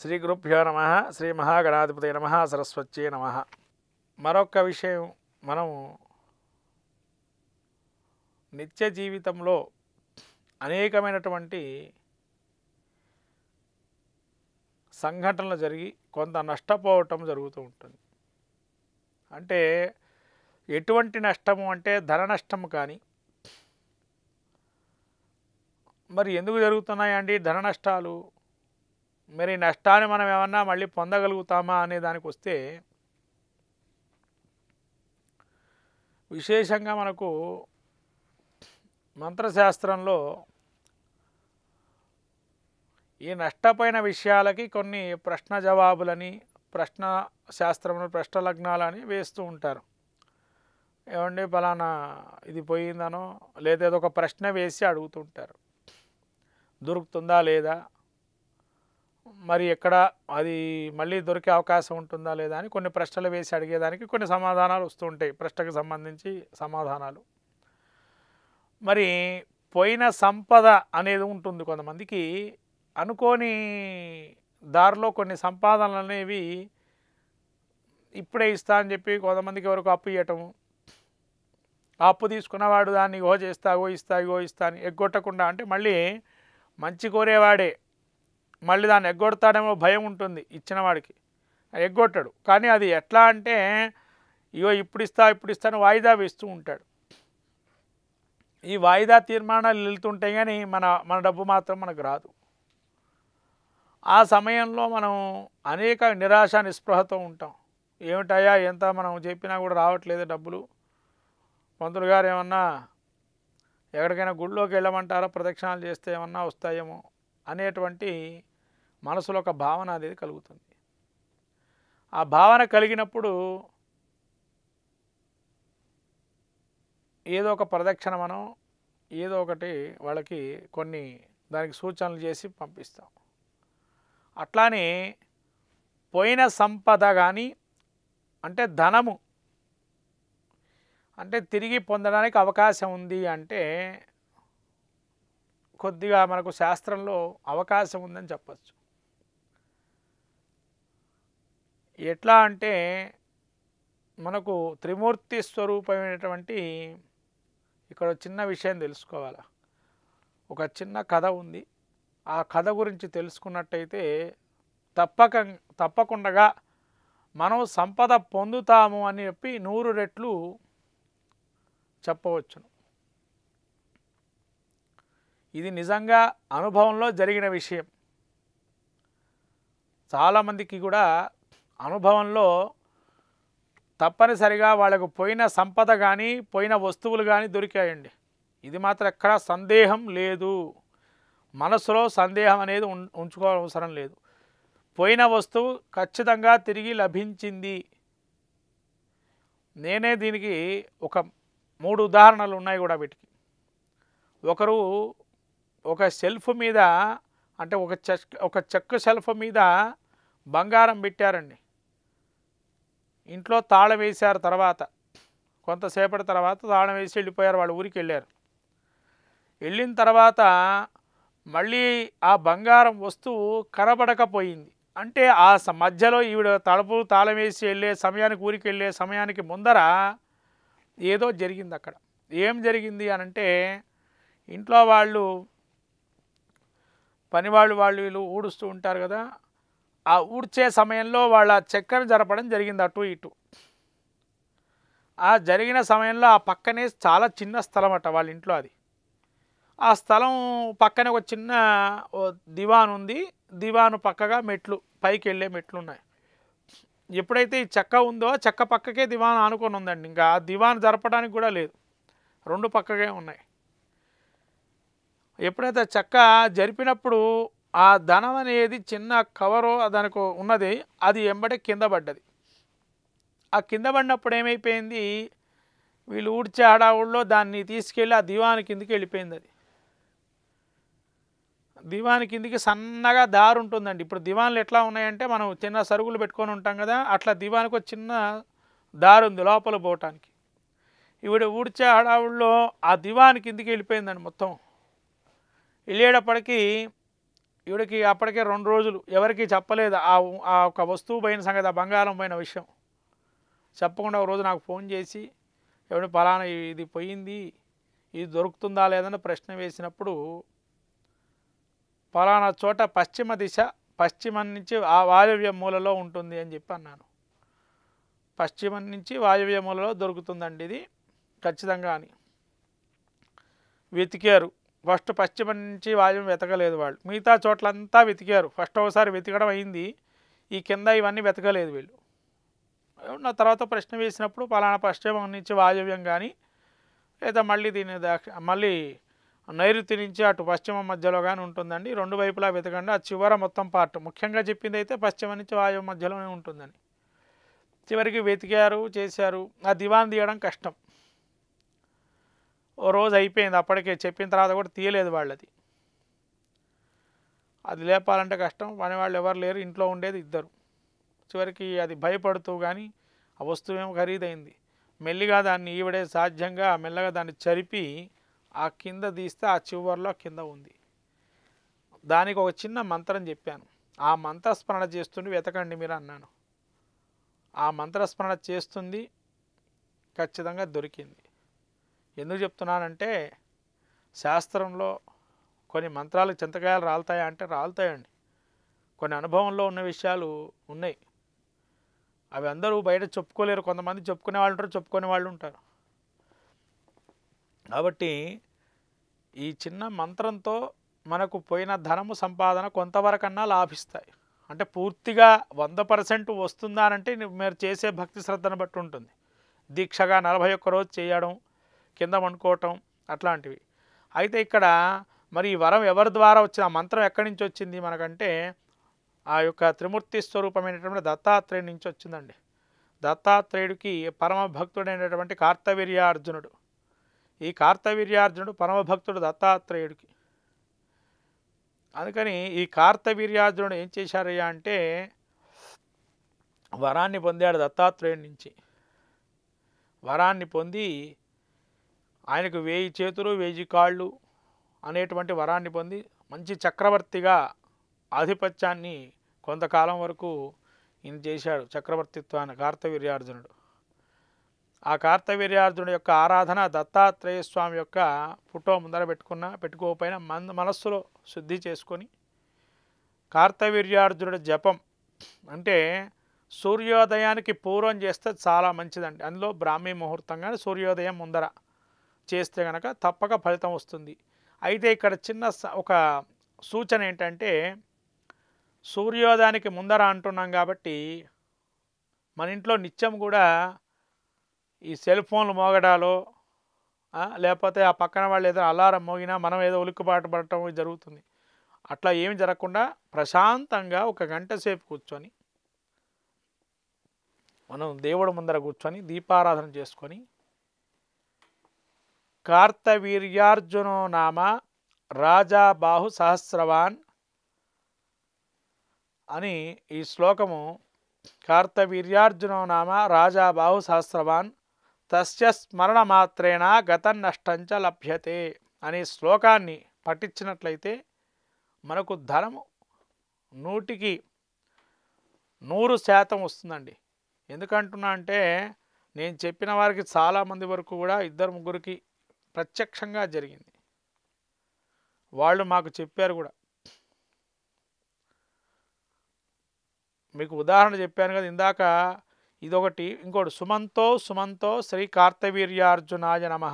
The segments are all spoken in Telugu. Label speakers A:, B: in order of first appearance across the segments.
A: శ్రీ గురుభ్యో నమ శ్రీ మహాగణాధిపతి నమ సరస్వతి నమ మరొక విషయం మనం నిత్య జీవితంలో అనేకమైనటువంటి సంఘటనలు జరిగి కొంత నష్టపోవటం జరుగుతూ ఉంటుంది అంటే ఎటువంటి నష్టము అంటే ధన నష్టము కానీ మరి ఎందుకు జరుగుతున్నాయండి ధన నష్టాలు మరి నష్టాన్ని మనం ఏమన్నా మళ్ళీ పొందగలుగుతామా అనే దానికి వస్తే విశేషంగా మనకు మంత్రశాస్త్రంలో ఈ నష్టపోయిన విషయాలకి కొన్ని ప్రశ్న జవాబులని ప్రశ్న శాస్త్రములు ప్రశ్న లగ్నాలని వేస్తూ ఉంటారు ఏమండి ఫలానా ఇది పోయిందనో లేదా ఏదో ఒక ప్రశ్న వేసి అడుగుతుంటారు దొరుకుతుందా లేదా మరి ఎక్కడ అది మళ్ళీ దొరికే అవకాశం ఉంటుందా లేదా అని కొన్ని ప్రశ్నలు వేసి అడిగేదానికి కొన్ని సమాధానాలు వస్తూ ఉంటాయి ప్రశ్నకు సంబంధించి సమాధానాలు మరి పోయిన సంపద అనేది ఉంటుంది కొంతమందికి అనుకోని దారిలో కొన్ని సంపాదనలు అనేవి ఇప్పుడే ఇస్తా అని చెప్పి కొంతమందికి వరకు అప్పు ఇవ్వటము అప్పు తీసుకున్నవాడు దాన్ని ఓ చేస్తా ఓ ఇస్తా ఓ ఇస్తా అని ఎగ్గొట్టకుండా అంటే మళ్ళీ మంచి కోరేవాడే మళ్ళీ దాన్ని ఎగ్గొడతాడేమో భయం ఉంటుంది ఇచ్చిన వాడికి ఎగ్గొట్టాడు కానీ అది ఎట్లా అంటే ఇగో ఇప్పుడు ఇస్తా ఇప్పుడు ఇస్తాను వాయిదా వేస్తూ ఉంటాడు ఈ వాయిదా తీర్మానాలు వెళ్తుంటాయి కానీ మన మన డబ్బు మాత్రం మనకు రాదు ఆ సమయంలో మనం అనేక నిరాశ నిస్పృహతో ఉంటాం ఏమిటయ్యా ఎంత మనం చెప్పినా కూడా రావట్లేదు డబ్బులు పంతులు గారు ఏమన్నా ఎక్కడికైనా గుళ్ళోకి వెళ్ళమంటారా ప్రదక్షిణాలు చేస్తే ఏమన్నా వస్తాయేమో అనేటువంటి మనసులో ఒక భావన అనేది కలుగుతుంది ఆ భావన కలిగినప్పుడు ఏదో ఒక ప్రదక్షిణ మనం ఏదో ఒకటి వాళ్ళకి కొన్ని దానికి సూచనలు చేసి పంపిస్తాం అట్లానే పోయిన సంపద కానీ అంటే ధనము అంటే తిరిగి పొందడానికి అవకాశం ఉంది అంటే కొద్దిగా మనకు శాస్త్రంలో అవకాశం ఉందని చెప్పచ్చు ఎట్లా అంటే మనకు త్రిమూర్తి స్వరూపమైనటువంటి ఇక్కడ చిన్న విషయం తెలుసుకోవాలి ఒక చిన్న కథ ఉంది ఆ కథ గురించి తెలుసుకున్నట్టయితే తప్పక తప్పకుండా మనం సంపద పొందుతాము అని చెప్పి నూరు రెట్లు చెప్పవచ్చును ఇది నిజంగా అనుభవంలో జరిగిన విషయం చాలామందికి కూడా అనుభవంలో తప్పనిసరిగా వాళ్ళకు పోయిన సంపద కానీ పోయిన వస్తువులు కానీ దొరికాయండి ఇది మాత్రం ఎక్కడా సందేహం లేదు మనసులో సందేహం అనేది ఉంచుకోవాల్సిన లేదు పోయిన వస్తువు ఖచ్చితంగా తిరిగి లభించింది నేనే దీనికి ఒక మూడు ఉదాహరణలు ఉన్నాయి కూడా వీటికి ఒకరు ఒక షెల్ఫ్ మీద అంటే ఒక చెక్ ఒక చెక్క షెల్ఫ్ మీద బంగారం పెట్టారండి ఇంట్లో తాళం వేశారు తర్వాత కొంతసేపటి తర్వాత తాళం వేసి వెళ్ళిపోయారు వాళ్ళ ఊరికి వెళ్ళారు వెళ్ళిన తర్వాత మళ్ళీ ఆ బంగారం వస్తువు కనబడకపోయింది అంటే ఆ మధ్యలో ఈవిడ తలుపు తాళం వేసి వెళ్ళే సమయానికి ఊరికి వెళ్ళే సమయానికి ముందర ఏదో జరిగింది అక్కడ ఏం జరిగింది అని అంటే ఇంట్లో వాళ్ళు పనివాళ్ళు వాళ్ళు వీళ్ళు ఊడుస్తూ ఉంటారు కదా ఆ ఊడ్చే సమయంలో వాళ్ళ చెక్కను జరపడం జరిగింది అటు ఇటు ఆ జరిగిన సమయంలో ఆ పక్కనే చాలా చిన్న స్థలం అట వాళ్ళ ఇంట్లో అది ఆ స్థలం పక్కనే ఒక చిన్న దివాన్ ఉంది దివాను పక్కగా మెట్లు పైకి వెళ్ళే మెట్లు ఉన్నాయి ఎప్పుడైతే ఈ చెక్క ఉందో చెక్క పక్కకే దివాన్ ఆనుకొని ఉందండి ఇంకా ఆ దివాన్ జరపడానికి కూడా లేదు రెండు పక్కగా ఉన్నాయి ఎప్పుడైతే చెక్క జరిపినప్పుడు ఆ ధనం అనేది చిన్న కవరు దానికి ఉన్నది అది ఎంబటే కింద పడ్డది ఆ కింద పడినప్పుడు ఏమైపోయింది వీళ్ళు ఊడ్చే హడావుల్లో దాన్ని తీసుకెళ్ళి ఆ దివాని కిందికి వెళ్ళిపోయింది అది దివాని కిందికి సన్నగా దారు ఉంటుందండి ఇప్పుడు దివాన్లు ఎట్లా ఉన్నాయంటే మనం చిన్న సరుకులు పెట్టుకొని ఉంటాం కదా అట్లా దివానికి ఒక చిన్న దారు ఉంది లోపల పోవటానికి ఇవిడ ఊడ్చే హడావుల్లో ఆ దివాని కిందికి వెళ్ళిపోయిందండి మొత్తం వెళ్ళేటప్పటికీ ఈవిడకి అప్పటికే రెండు రోజులు ఎవరికి చెప్పలేదు ఆ ఆ ఒక వస్తువు పోయిన సంగతి ఆ బంగారం పోయిన విషయం చెప్పకుండా ఒక రోజు నాకు ఫోన్ చేసి ఎవడి పలానా ఇది పోయింది ఇది దొరుకుతుందా లేదని ప్రశ్న వేసినప్పుడు పలానా చోట పశ్చిమ దిశ పశ్చిమం నుంచి ఆ వాయవ్య మూలలో ఉంటుంది అని చెప్పి అన్నాను పశ్చిమం నుంచి వాయవ్య మూలలో దొరుకుతుందండి ఇది ఖచ్చితంగా అని వెతికారు ఫస్ట్ పశ్చిమ నుంచి వాయువు వెతకలేదు వాళ్ళు మిగతా చోట్లంతా వెతికారు ఫస్ట్ ఒకసారి వెతకడం అయింది ఈ కింద ఇవన్నీ వెతకలేదు వీళ్ళు నా తర్వాత ప్రశ్న వేసినప్పుడు పలానా పశ్చిమం నుంచి వాయువ్యం కానీ లేదా మళ్ళీ దీని మళ్ళీ నైరుతి నుంచి అటు పశ్చిమ మధ్యలో కానీ ఉంటుందండి రెండు వైపులా వెతకండి ఆ చివర మొత్తం పార్ట్ ముఖ్యంగా చెప్పింది అయితే పశ్చిమ నుంచి వాయువు మధ్యలోనే ఉంటుందని చివరికి వెతికారు చేశారు ఆ దివాన్ తీయడం కష్టం ఓ రోజు అయిపోయింది అప్పటికే చెప్పిన తర్వాత కూడా తీయలేదు వాళ్ళది అది లేపాలంటే కష్టం పని వాళ్ళు ఎవరు లేరు ఇంట్లో ఉండేది ఇద్దరు చివరికి అది భయపడుతూ కానీ ఆ వస్తువేమో ఖరీదైంది మెల్లిగా దాన్ని ఈవిడే సాధ్యంగా మెల్లగా దాన్ని చరిపి ఆ కింద తీస్తే ఆ చివరిలో కింద ఉంది దానికి ఒక చిన్న మంత్రం చెప్పాను ఆ మంత్రస్మరణ చేస్తుండి వెతకండి మీరు అన్నాను ఆ మంత్రస్మరణ చేస్తుంది ఖచ్చితంగా దొరికింది ఎందుకు చెప్తున్నానంటే శాస్త్రంలో కొన్ని మంత్రాలు చింతకాయలు రాలుతాయా అంటే రాలుతాయండి కొన్ని అనుభవంలో ఉన్న విషయాలు ఉన్నాయి అవి అందరూ బయట చెప్పుకోలేరు కొంతమంది చెప్పుకునే వాళ్ళు ఉంటారు చెప్పుకునే వాళ్ళు ఉంటారు కాబట్టి ఈ చిన్న మంత్రంతో మనకు పోయిన ధనము సంపాదన కొంతవరకన్నా లాభిస్తాయి అంటే పూర్తిగా వంద పర్సెంట్ వస్తుందా అంటే మీరు చేసే భక్తి శ్రద్ధను బట్టి ఉంటుంది దీక్షగా నలభై ఒక్క రోజు చేయడం కింద వండుకోవటం అట్లాంటివి అయితే ఇక్కడ మరి ఈ వరం ఎవరి ద్వారా వచ్చిన ఆ మంత్రం ఎక్కడి నుంచి వచ్చింది మనకంటే ఆ యొక్క త్రిమూర్తి స్వరూపమైనటువంటి దత్తాత్రేయుడి నుంచి వచ్చిందండి దత్తాత్రేయుడికి పరమభక్తుడైనటువంటి కార్తవీర్యార్జునుడు ఈ కార్తవీర్యార్జునుడు పరమభక్తుడు దత్తాత్రేయుడికి అందుకని ఈ కార్తవీర్యార్జునుడు ఏం చేశారయ్యా అంటే వరాన్ని పొందాడు దత్తాత్రేయుడి నుంచి వరాన్ని పొంది ఆయనకు వేయి చేతులు వేయి కాళ్ళు అనేటువంటి వరాన్ని పొంది మంచి చక్రవర్తిగా ఆధిపత్యాన్ని కొంతకాలం వరకు ఈయన చేశాడు చక్రవర్తిత్వాన్ని కార్తవీర్యార్జునుడు ఆ కార్తవీర్యార్జునుడు యొక్క ఆరాధన దత్తాత్రేయ స్వామి యొక్క ఫోటో ముందర పెట్టుకున్న పెట్టుకోకపోయినా మన మనస్సులో శుద్ధి చేసుకొని కార్తవీర్యార్జునుడు జపం అంటే సూర్యోదయానికి పూర్వం చేస్తే చాలా మంచిదండి అందులో బ్రాహ్మీ ముహూర్తం కానీ సూర్యోదయం ముందర చేస్తే కనుక తప్పక ఫలితం వస్తుంది అయితే ఇక్కడ చిన్న ఒక సూచన ఏంటంటే సూర్యోదయానికి ముందర అంటున్నాం కాబట్టి మన ఇంట్లో నిత్యం కూడా ఈ సెల్ ఫోన్లు మోగడాలో లేకపోతే ఆ పక్కన వాళ్ళు ఏదో అలారం మోగినా మనం ఏదో ఉలిక్కుబాటు పడటం జరుగుతుంది అట్లా ఏమి జరగకుండా ప్రశాంతంగా ఒక గంట సేపు కూర్చొని మనం దేవుడి ముందర కూర్చొని దీపారాధన చేసుకొని కార్తవీర్యార్జునో నామ రాజాబాహు సహస్రవాన్ అని ఈ శ్లోకము కార్తవీర్యార్జునో నామ రాజాబాహు సహస్రవాన్ తస్య స్మరణ మాత్రేణ గతం నష్టంచ లభ్యతే అనే శ్లోకాన్ని పఠించినట్లయితే మనకు ధనము నూటికి నూరు శాతం వస్తుందండి ఎందుకంటున్నా అంటే నేను చెప్పిన వారికి చాలామంది వరకు కూడా ఇద్దరు ముగ్గురికి ప్రత్యక్షంగా జరిగింది వాళ్ళు మాకు చెప్పారు కూడా మీకు ఉదాహరణ చెప్పాను కదా ఇందాక ఇదొకటి ఇంకోటి సుమంతో సుమంతో శ్రీ కార్తవీర్యార్జునాయ నమ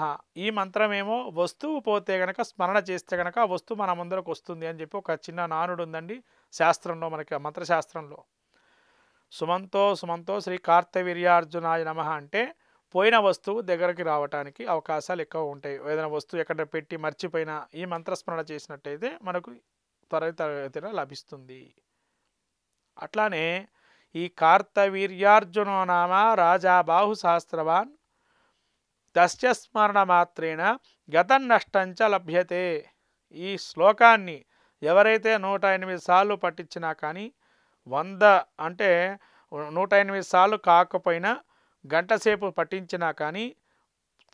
A: ఈ మంత్రమేమో వస్తువు పోతే గనక స్మరణ చేస్తే గనక వస్తువు మన ముందరకు వస్తుంది అని చెప్పి ఒక చిన్న నానుడు ఉందండి శాస్త్రంలో మనకి మంత్రశాస్త్రంలో సుమంతో సుమంతో శ్రీ కార్తవీర్యార్జునాయ నమ అంటే పోయిన వస్తువు దగ్గరికి రావటానికి అవకాశాలు ఎక్కువ ఉంటాయి ఏదైనా వస్తువు ఎక్కడ పెట్టి మర్చిపోయినా ఈ మంత్రస్మరణ చేసినట్టయితే మనకు త్వర తరగతిన లభిస్తుంది అట్లానే ఈ కార్తవీర్యార్జునో నామ రాజా బాహు శాస్త్రవాన్ తస్య స్మరణ మాత్రేణ గతం నష్టంచ లభ్యతే ఈ శ్లోకాన్ని ఎవరైతే నూట ఎనిమిది సార్లు పట్టించినా కానీ వంద అంటే నూట ఎనిమిది సార్లు కాకపోయినా గంటసేపు పట్టించినా కానీ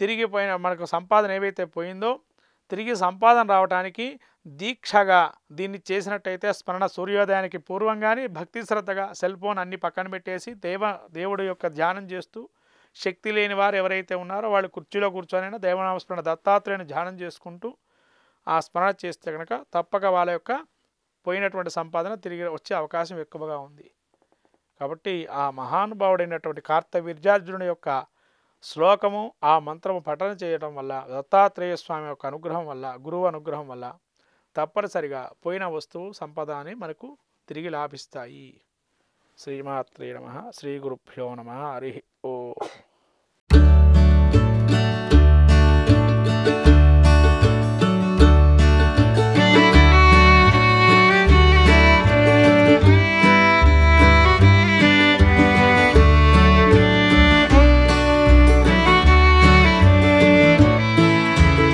A: తిరిగిపోయిన మనకు సంపాదన ఏవైతే పోయిందో తిరిగి సంపాదన రావడానికి దీక్షగా దీన్ని చేసినట్టయితే స్మరణ సూర్యోదయానికి పూర్వంగానే భక్తి శ్రద్ధగా సెల్ ఫోన్ అన్ని పక్కన పెట్టేసి దేవ దేవుడు యొక్క ధ్యానం చేస్తూ శక్తి లేని వారు ఎవరైతే ఉన్నారో వాళ్ళు కుర్చీలో కూర్చొనైనా దేవనామస్మరణ దత్తాత్రేయుని ధ్యానం చేసుకుంటూ ఆ స్మరణ చేస్తే కనుక తప్పక వాళ్ళ యొక్క పోయినటువంటి సంపాదన తిరిగి వచ్చే అవకాశం ఎక్కువగా ఉంది కాబట్టి ఆ మహానుభావుడైనటువంటి కార్తవీర్యార్జునుడి యొక్క శ్లోకము ఆ మంత్రము పఠన చేయడం వల్ల దత్తాత్రేయ స్వామి యొక్క అనుగ్రహం వల్ల గురువు అనుగ్రహం వల్ల తప్పనిసరిగా పోయిన వస్తువు సంపద అని మనకు తిరిగి లాభిస్తాయి శ్రీమాత్రే నమ శ్రీ గురుభ్యో నమ హరి ఓ